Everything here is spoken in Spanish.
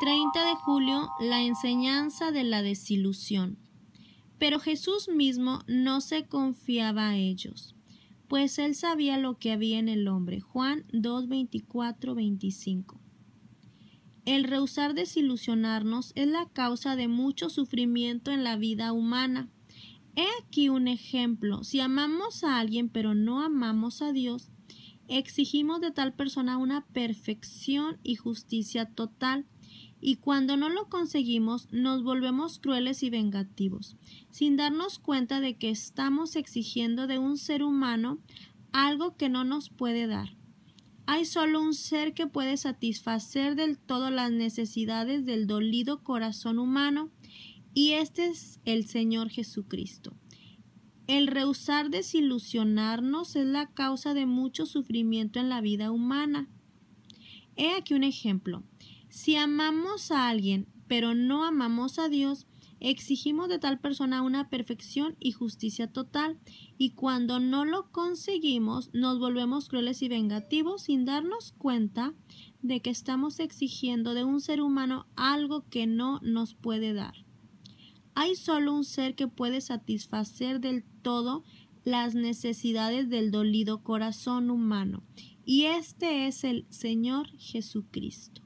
30 de julio, la enseñanza de la desilusión. Pero Jesús mismo no se confiaba a ellos, pues él sabía lo que había en el hombre. Juan 2, 24, 25. El rehusar desilusionarnos es la causa de mucho sufrimiento en la vida humana. He aquí un ejemplo. Si amamos a alguien pero no amamos a Dios, Exigimos de tal persona una perfección y justicia total, y cuando no lo conseguimos nos volvemos crueles y vengativos, sin darnos cuenta de que estamos exigiendo de un ser humano algo que no nos puede dar. Hay solo un ser que puede satisfacer del todo las necesidades del dolido corazón humano, y este es el Señor Jesucristo. El rehusar desilusionarnos es la causa de mucho sufrimiento en la vida humana. He aquí un ejemplo. Si amamos a alguien, pero no amamos a Dios, exigimos de tal persona una perfección y justicia total, y cuando no lo conseguimos, nos volvemos crueles y vengativos sin darnos cuenta de que estamos exigiendo de un ser humano algo que no nos puede dar. Hay solo un ser que puede satisfacer del todo las necesidades del dolido corazón humano, y este es el Señor Jesucristo.